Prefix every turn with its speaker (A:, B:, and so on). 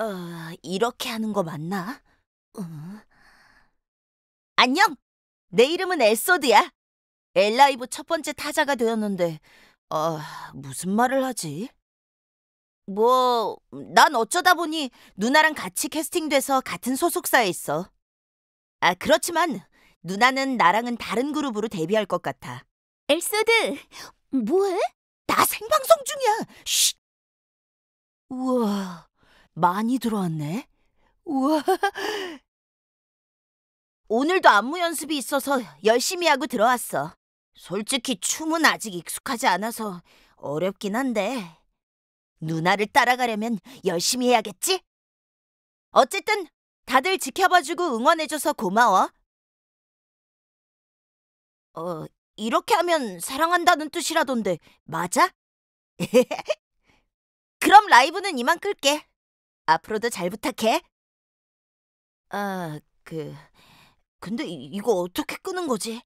A: 어, 이렇게 하는 거 맞나? 응? 어? 안녕! 내 이름은 엘소드야. 엘라이브 첫 번째 타자가 되었는데, 어, 무슨 말을 하지? 뭐, 난 어쩌다 보니 누나랑 같이 캐스팅돼서 같은 소속사에 있어. 아, 그렇지만 누나는 나랑은 다른 그룹으로 데뷔할 것 같아. 엘소드, 뭐해? 나
B: 생방송 중이야. 쉿.
A: 우와, 많이 들어왔네.
B: 우와. 오늘도 안무
A: 연습이 있어서 열심히 하고 들어왔어. 솔직히 춤은 아직 익숙하지 않아서 어렵긴 한데 누나를 따라가려면 열심히 해야겠지?
B: 어쨌든 다들 지켜봐주고 응원해줘서 고마워. 어, 이렇게 하면 사랑한다는 뜻이라던데 맞아? 그럼 라이브는 이만 끌게. 앞으로도 잘 부탁해. 아, 그... 근데 이- 거 어떻게 끄는 거지?